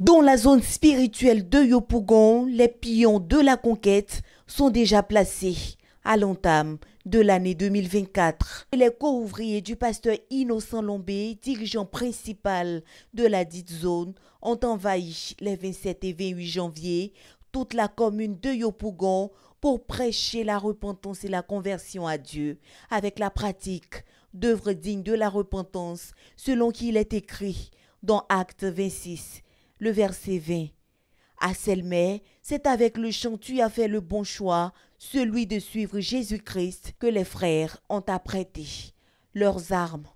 Dans la zone spirituelle de Yopougon, les pions de la conquête sont déjà placés à l'entame de l'année 2024. Les co-ouvriers du pasteur Innocent Lombé, dirigeant principal de la dite zone, ont envahi les 27 et 28 janvier toute la commune de Yopougon pour prêcher la repentance et la conversion à Dieu avec la pratique d'œuvres dignes de la repentance selon qu'il est écrit dans Acte 26 le verset 20. À Selmé, c'est avec le chant Tu as fait le bon choix, celui de suivre Jésus-Christ, que les frères ont apprêté leurs armes.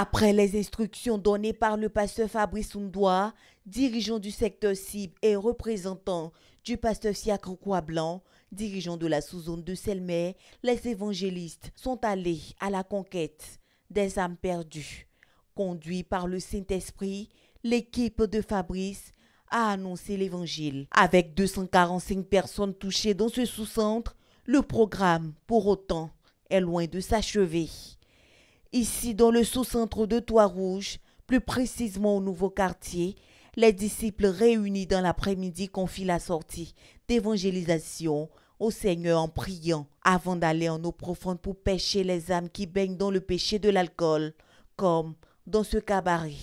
Après les instructions données par le pasteur Fabrice Oundoua, dirigeant du secteur cible et représentant du pasteur croix Blanc, dirigeant de la sous-zone de Selmer, les évangélistes sont allés à la conquête des âmes perdues. Conduit par le Saint-Esprit, l'équipe de Fabrice a annoncé l'évangile. Avec 245 personnes touchées dans ce sous-centre, le programme, pour autant, est loin de s'achever. Ici, dans le sous-centre de Toit-Rouge, plus précisément au nouveau quartier, les disciples réunis dans l'après-midi confient la sortie d'évangélisation au Seigneur en priant avant d'aller en eau profonde pour pêcher les âmes qui baignent dans le péché de l'alcool, comme dans ce cabaret.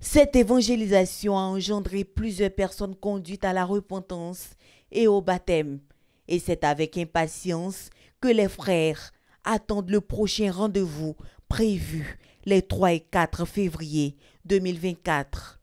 Cette évangélisation a engendré plusieurs personnes conduites à la repentance et au baptême, et c'est avec impatience que les frères attendent le prochain rendez-vous prévu les 3 et 4 février 2024